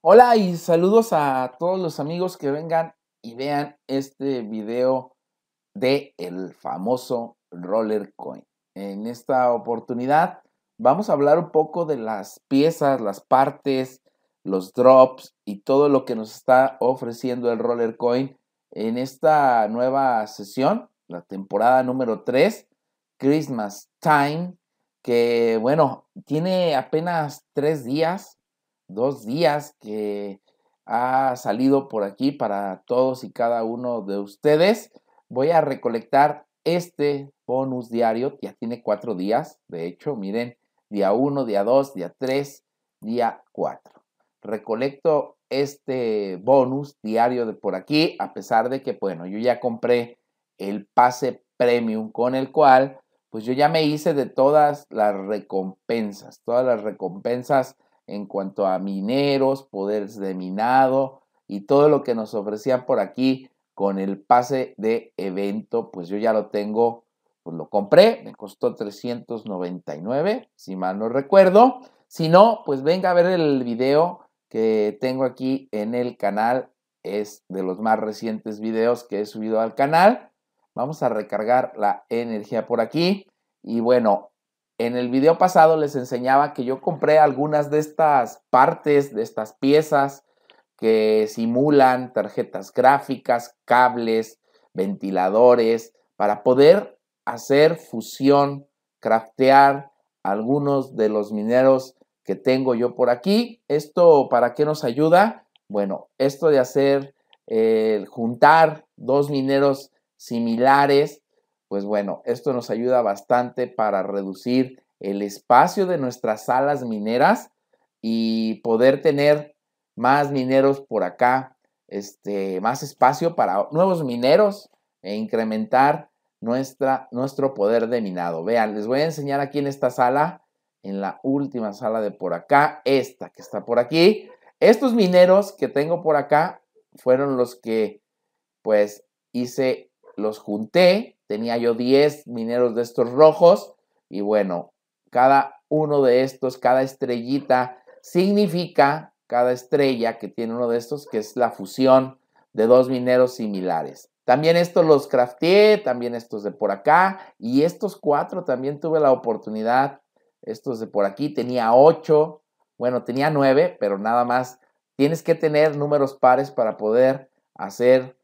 Hola y saludos a todos los amigos que vengan y vean este video de el famoso roller coin. En esta oportunidad vamos a hablar un poco de las piezas, las partes, los drops y todo lo que nos está ofreciendo el roller coin en esta nueva sesión, la temporada número 3, Christmas Time, que bueno, tiene apenas tres días dos días que ha salido por aquí para todos y cada uno de ustedes. Voy a recolectar este bonus diario, ya tiene cuatro días, de hecho, miren, día uno, día dos, día tres, día cuatro. Recolecto este bonus diario de por aquí, a pesar de que, bueno, yo ya compré el pase premium con el cual, pues yo ya me hice de todas las recompensas, todas las recompensas en cuanto a mineros, poderes de minado y todo lo que nos ofrecían por aquí con el pase de evento, pues yo ya lo tengo, pues lo compré, me costó 399, si mal no recuerdo. Si no, pues venga a ver el video que tengo aquí en el canal, es de los más recientes videos que he subido al canal. Vamos a recargar la energía por aquí. Y bueno, en el video pasado les enseñaba que yo compré algunas de estas partes, de estas piezas que simulan tarjetas gráficas, cables, ventiladores, para poder hacer fusión, craftear algunos de los mineros que tengo yo por aquí. ¿Esto para qué nos ayuda? Bueno, esto de hacer, eh, juntar dos mineros similares pues bueno, esto nos ayuda bastante para reducir el espacio de nuestras salas mineras y poder tener más mineros por acá, este, más espacio para nuevos mineros e incrementar nuestra, nuestro poder de minado. Vean, les voy a enseñar aquí en esta sala, en la última sala de por acá, esta que está por aquí. Estos mineros que tengo por acá fueron los que pues hice, los junté Tenía yo 10 mineros de estos rojos y bueno, cada uno de estos, cada estrellita significa, cada estrella que tiene uno de estos, que es la fusión de dos mineros similares. También estos los crafté, también estos de por acá y estos cuatro también tuve la oportunidad, estos de por aquí, tenía ocho, bueno, tenía nueve, pero nada más tienes que tener números pares para poder hacer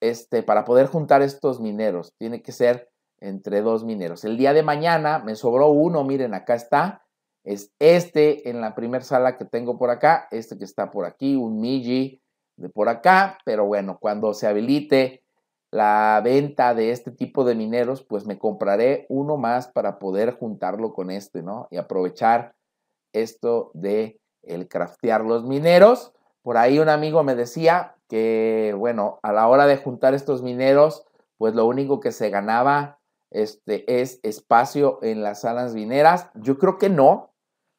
este, para poder juntar estos mineros, tiene que ser entre dos mineros. El día de mañana me sobró uno, miren, acá está. Es este en la primera sala que tengo por acá, este que está por aquí, un Miji de por acá, pero bueno, cuando se habilite la venta de este tipo de mineros, pues me compraré uno más para poder juntarlo con este, ¿no? Y aprovechar esto de el craftear los mineros. Por ahí un amigo me decía, que, bueno, a la hora de juntar estos mineros, pues lo único que se ganaba este, es espacio en las salas mineras. Yo creo que no,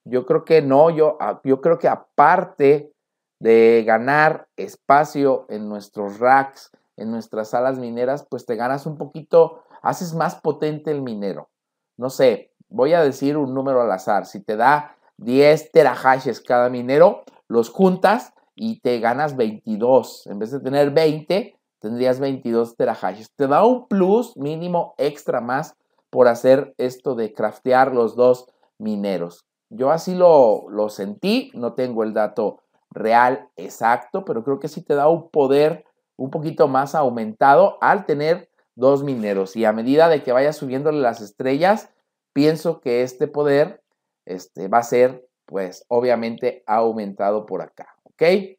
yo creo que no, yo, ah, yo creo que aparte de ganar espacio en nuestros racks, en nuestras salas mineras, pues te ganas un poquito, haces más potente el minero. No sé, voy a decir un número al azar, si te da 10 terahashes cada minero, los juntas y te ganas 22. En vez de tener 20, tendrías 22 terahashes. Te da un plus mínimo extra más por hacer esto de craftear los dos mineros. Yo así lo, sentí, no tengo el dato real exacto, pero creo que sí te da un poder un poquito más aumentado al tener dos mineros. Y a medida de que vayas subiéndole las estrellas, pienso que este poder este, va a ser, pues, obviamente aumentado por acá. ¿ok?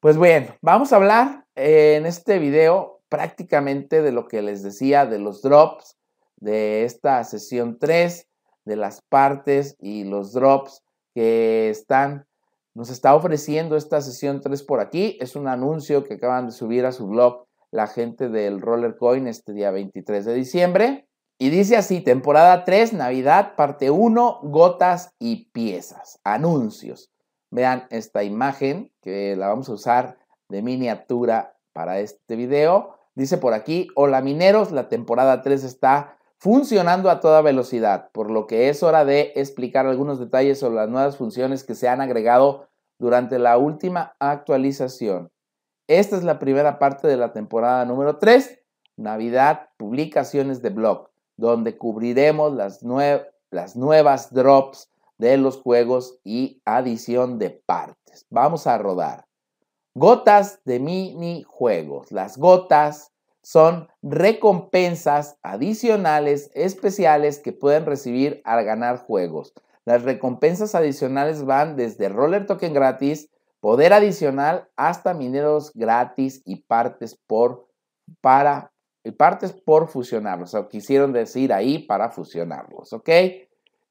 Pues bueno, vamos a hablar eh, en este video prácticamente de lo que les decía de los drops, de esta sesión 3, de las partes y los drops que están, nos está ofreciendo esta sesión 3 por aquí. Es un anuncio que acaban de subir a su blog la gente del Rollercoin este día 23 de diciembre. Y dice así, temporada 3, Navidad, parte 1, gotas y piezas, anuncios. Vean esta imagen que la vamos a usar de miniatura para este video. Dice por aquí, hola mineros, la temporada 3 está funcionando a toda velocidad, por lo que es hora de explicar algunos detalles sobre las nuevas funciones que se han agregado durante la última actualización. Esta es la primera parte de la temporada número 3, Navidad, publicaciones de blog, donde cubriremos las, las nuevas drops de los juegos y adición de partes. Vamos a rodar. Gotas de minijuegos. Las gotas son recompensas adicionales especiales que pueden recibir al ganar juegos. Las recompensas adicionales van desde roller token gratis, poder adicional hasta mineros gratis y partes por para partes por fusionarlos. O quisieron decir ahí para fusionarlos, ¿ok?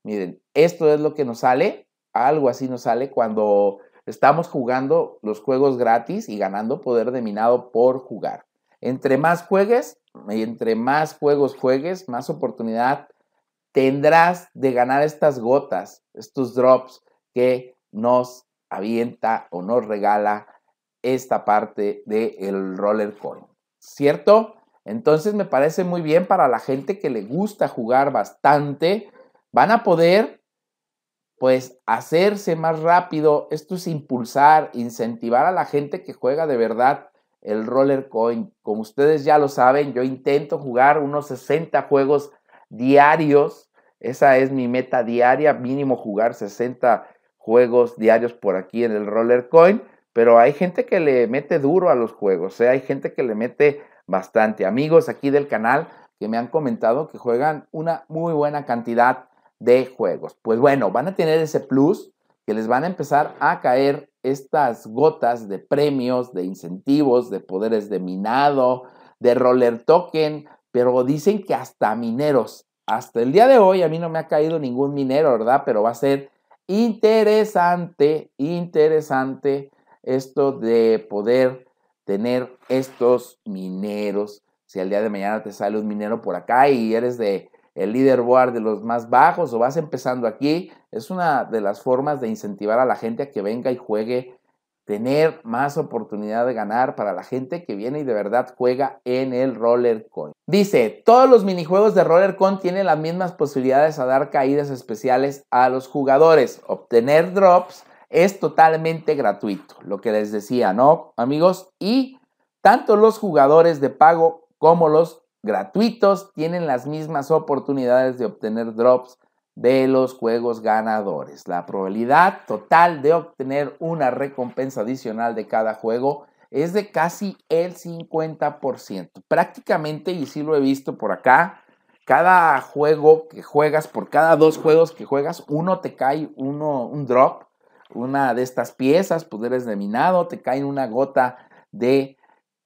Miren, esto es lo que nos sale, algo así nos sale cuando estamos jugando los juegos gratis y ganando poder de minado por jugar. Entre más juegues, y entre más juegos juegues, más oportunidad tendrás de ganar estas gotas, estos drops que nos avienta o nos regala esta parte del de roller coin. ¿Cierto? Entonces me parece muy bien para la gente que le gusta jugar bastante van a poder pues hacerse más rápido. Esto es impulsar, incentivar a la gente que juega de verdad el roller coin. Como ustedes ya lo saben, yo intento jugar unos 60 juegos diarios. Esa es mi meta diaria, mínimo jugar 60 juegos diarios por aquí en el roller coin. Pero hay gente que le mete duro a los juegos, ¿eh? hay gente que le mete bastante. Amigos aquí del canal que me han comentado que juegan una muy buena cantidad de juegos. Pues bueno, van a tener ese plus que les van a empezar a caer estas gotas de premios, de incentivos, de poderes de minado, de roller token, pero dicen que hasta mineros. Hasta el día de hoy a mí no me ha caído ningún minero, ¿verdad? Pero va a ser interesante, interesante esto de poder tener estos mineros. Si al día de mañana te sale un minero por acá y eres de el leaderboard de los más bajos o vas empezando aquí. Es una de las formas de incentivar a la gente a que venga y juegue, tener más oportunidad de ganar para la gente que viene y de verdad juega en el roller Dice, todos los minijuegos de roller tienen las mismas posibilidades a dar caídas especiales a los jugadores. Obtener drops es totalmente gratuito, lo que les decía, ¿no, amigos? Y tanto los jugadores de pago como los gratuitos tienen las mismas oportunidades de obtener drops de los juegos ganadores. La probabilidad total de obtener una recompensa adicional de cada juego es de casi el 50%. Prácticamente, y si lo he visto por acá, cada juego que juegas, por cada dos juegos que juegas, uno te cae uno, un drop, una de estas piezas, poderes de minado, te cae una gota de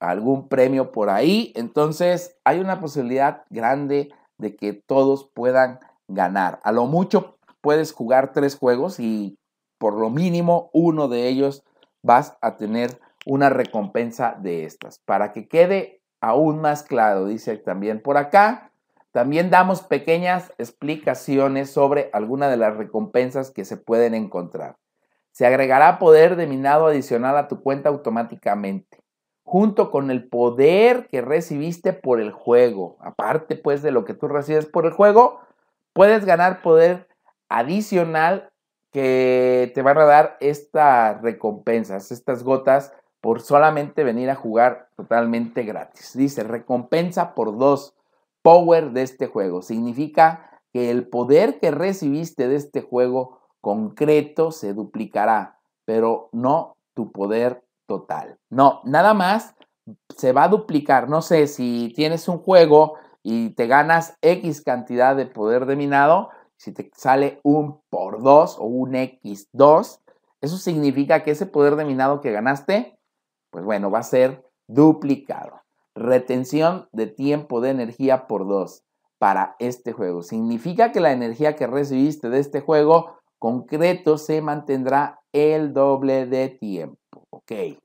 algún premio por ahí. Entonces hay una posibilidad grande de que todos puedan ganar. A lo mucho puedes jugar tres juegos y por lo mínimo uno de ellos vas a tener una recompensa de estas. Para que quede aún más claro, dice también por acá, también damos pequeñas explicaciones sobre algunas de las recompensas que se pueden encontrar. Se agregará poder de minado adicional a tu cuenta automáticamente junto con el poder que recibiste por el juego. Aparte pues de lo que tú recibes por el juego, puedes ganar poder adicional que te van a dar estas recompensas, estas gotas por solamente venir a jugar totalmente gratis. Dice, recompensa por dos power de este juego. Significa que el poder que recibiste de este juego concreto se duplicará, pero no tu poder total. No, nada más se va a duplicar. No sé, si tienes un juego y te ganas X cantidad de poder de minado, si te sale un por 2 o un X2, eso significa que ese poder de minado que ganaste, pues bueno, va a ser duplicado. Retención de tiempo de energía por 2 para este juego. Significa que la energía que recibiste de este juego concreto se mantendrá el doble de tiempo. Ok.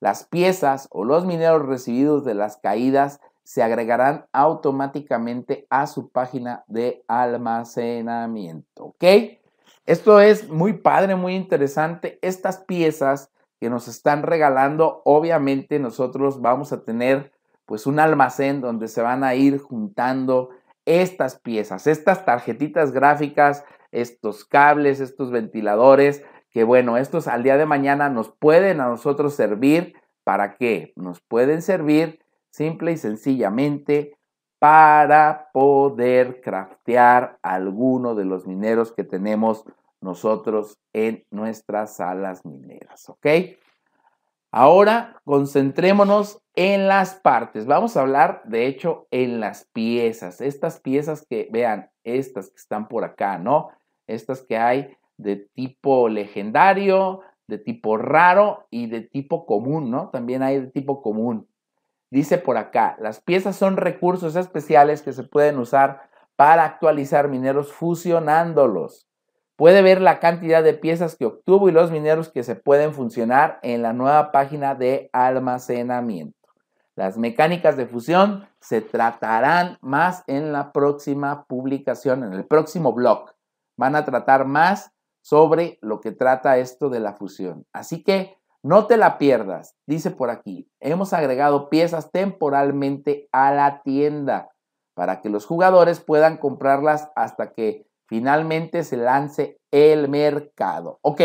Las piezas o los mineros recibidos de las caídas se agregarán automáticamente a su página de almacenamiento. ¿Ok? Esto es muy padre, muy interesante. Estas piezas que nos están regalando, obviamente nosotros vamos a tener pues un almacén donde se van a ir juntando estas piezas, estas tarjetitas gráficas, estos cables, estos ventiladores, que bueno, estos al día de mañana nos pueden a nosotros servir. ¿Para qué? Nos pueden servir simple y sencillamente para poder craftear alguno de los mineros que tenemos nosotros en nuestras salas mineras, ¿ok? Ahora concentrémonos en las partes. Vamos a hablar, de hecho, en las piezas. Estas piezas que, vean, estas que están por acá, ¿no? Estas que hay de tipo legendario, de tipo raro y de tipo común, ¿no? También hay de tipo común. Dice por acá, las piezas son recursos especiales que se pueden usar para actualizar mineros fusionándolos. Puede ver la cantidad de piezas que obtuvo y los mineros que se pueden funcionar en la nueva página de almacenamiento. Las mecánicas de fusión se tratarán más en la próxima publicación, en el próximo blog. Van a tratar más sobre lo que trata esto de la fusión. Así que no te la pierdas, dice por aquí, hemos agregado piezas temporalmente a la tienda para que los jugadores puedan comprarlas hasta que finalmente se lance el mercado. Ok,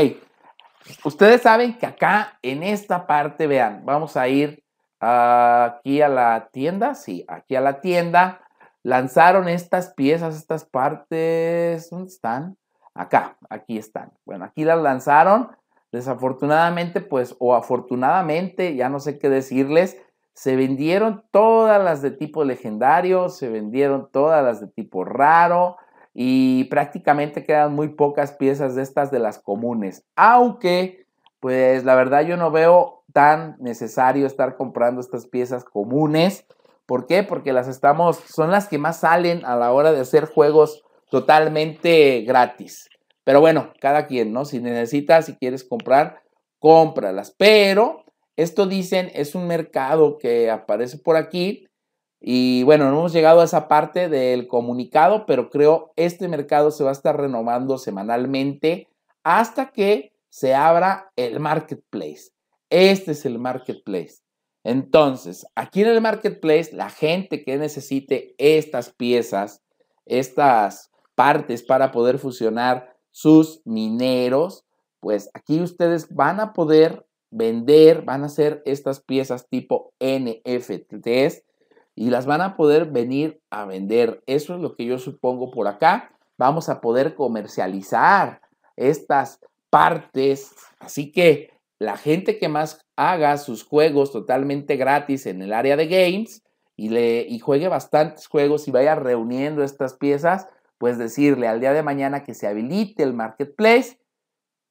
ustedes saben que acá en esta parte, vean, vamos a ir aquí a la tienda, sí, aquí a la tienda, lanzaron estas piezas, estas partes, ¿dónde están? Acá, aquí están. Bueno, aquí las lanzaron. Desafortunadamente, pues, o afortunadamente, ya no sé qué decirles, se vendieron todas las de tipo legendario, se vendieron todas las de tipo raro y prácticamente quedan muy pocas piezas de estas de las comunes. Aunque, pues, la verdad yo no veo tan necesario estar comprando estas piezas comunes. ¿Por qué? Porque las estamos, son las que más salen a la hora de hacer juegos totalmente gratis. Pero bueno, cada quien, ¿no? Si necesitas, si quieres comprar, cómpralas. Pero esto dicen, es un mercado que aparece por aquí. Y bueno, no hemos llegado a esa parte del comunicado, pero creo este mercado se va a estar renovando semanalmente hasta que se abra el marketplace. Este es el marketplace. Entonces, aquí en el marketplace, la gente que necesite estas piezas, estas partes para poder fusionar sus mineros, pues aquí ustedes van a poder vender, van a hacer estas piezas tipo NFTs y las van a poder venir a vender. Eso es lo que yo supongo por acá. Vamos a poder comercializar estas partes. Así que la gente que más haga sus juegos totalmente gratis en el área de games y, le, y juegue bastantes juegos y vaya reuniendo estas piezas, pues decirle al día de mañana que se habilite el marketplace,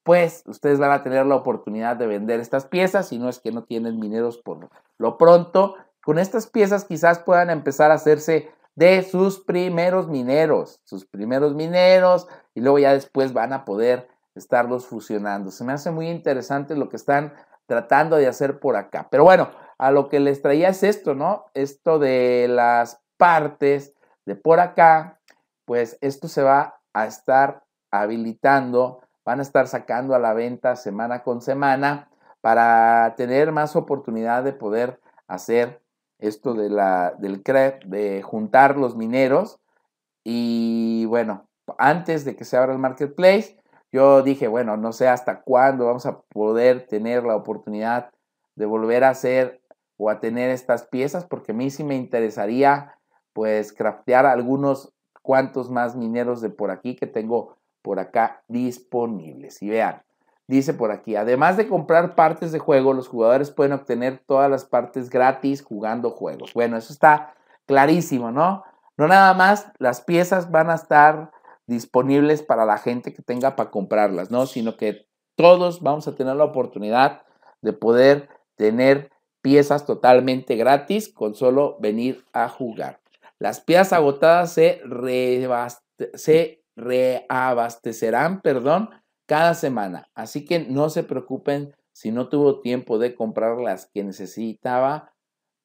pues ustedes van a tener la oportunidad de vender estas piezas, si no es que no tienen mineros por lo pronto. Con estas piezas quizás puedan empezar a hacerse de sus primeros mineros, sus primeros mineros, y luego ya después van a poder estarlos fusionando. Se me hace muy interesante lo que están tratando de hacer por acá. Pero bueno, a lo que les traía es esto, ¿no? Esto de las partes de por acá, pues esto se va a estar habilitando, van a estar sacando a la venta semana con semana para tener más oportunidad de poder hacer esto de la, del CREP, de juntar los mineros. Y bueno, antes de que se abra el marketplace, yo dije, bueno, no sé hasta cuándo vamos a poder tener la oportunidad de volver a hacer o a tener estas piezas, porque a mí sí me interesaría pues craftear algunos cuántos más mineros de por aquí que tengo por acá disponibles. Y vean, dice por aquí, además de comprar partes de juego, los jugadores pueden obtener todas las partes gratis jugando juegos. Bueno, eso está clarísimo, ¿no? No nada más las piezas van a estar disponibles para la gente que tenga para comprarlas, ¿no? Sino que todos vamos a tener la oportunidad de poder tener piezas totalmente gratis con solo venir a jugar. Las piezas agotadas se, reabastecerán perdón, cada semana, así que no se preocupen si no tuvo tiempo de comprar las que necesitaba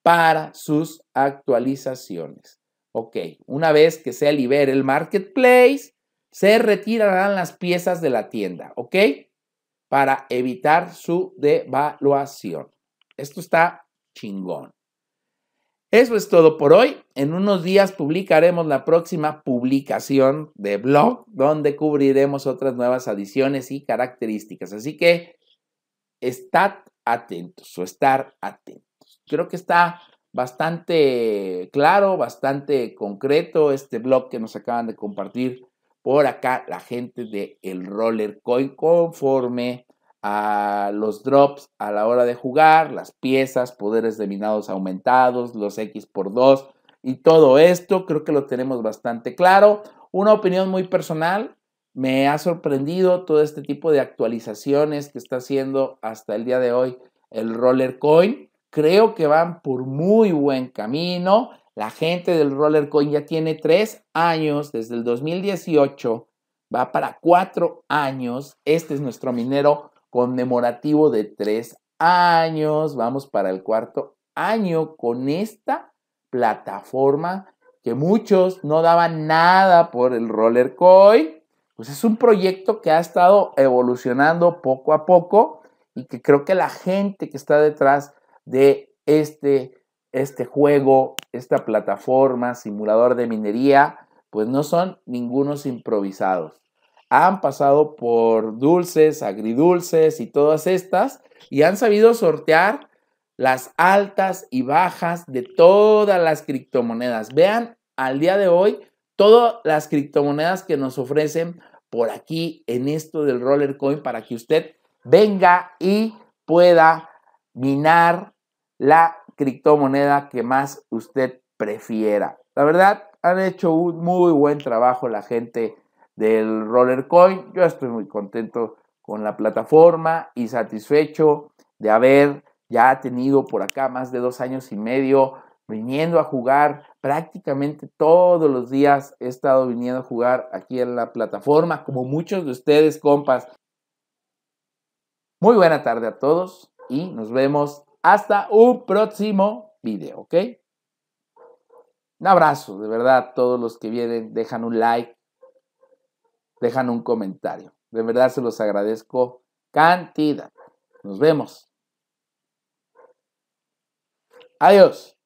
para sus actualizaciones. Ok, una vez que se libere el marketplace, se retirarán las piezas de la tienda, ¿ok? Para evitar su devaluación. Esto está chingón. Eso es todo por hoy. En unos días publicaremos la próxima publicación de blog donde cubriremos otras nuevas adiciones y características. Así que estad atentos o estar atentos. Creo que está bastante claro, bastante concreto este blog que nos acaban de compartir por acá la gente de el Roller Coin conforme a los drops a la hora de jugar, las piezas, poderes de minados aumentados, los X por 2 y todo esto, creo que lo tenemos bastante claro. Una opinión muy personal, me ha sorprendido todo este tipo de actualizaciones que está haciendo hasta el día de hoy el Roller Coin. Creo que van por muy buen camino. La gente del Roller Coin ya tiene tres años, desde el 2018, va para cuatro años. Este es nuestro minero conmemorativo de tres años, vamos para el cuarto año con esta plataforma que muchos no daban nada por el roller coy. Pues es un proyecto que ha estado evolucionando poco a poco y que creo que la gente que está detrás de este, este juego, esta plataforma, simulador de minería, pues no son ningunos improvisados han pasado por dulces, agridulces y todas estas, y han sabido sortear las altas y bajas de todas las criptomonedas. Vean al día de hoy todas las criptomonedas que nos ofrecen por aquí en esto del Rollercoin. para que usted venga y pueda minar la criptomoneda que más usted prefiera. La verdad, han hecho un muy buen trabajo la gente del Roller Coin. Yo estoy muy contento con la plataforma y satisfecho de haber ya tenido por acá más de dos años y medio viniendo a jugar prácticamente todos los días. He estado viniendo a jugar aquí en la plataforma, como muchos de ustedes, compas. Muy buena tarde a todos y nos vemos hasta un próximo video, ¿ok? Un abrazo, de verdad, todos los que vienen, dejan un like, dejan un comentario. De verdad se los agradezco cantidad. Nos vemos. Adiós.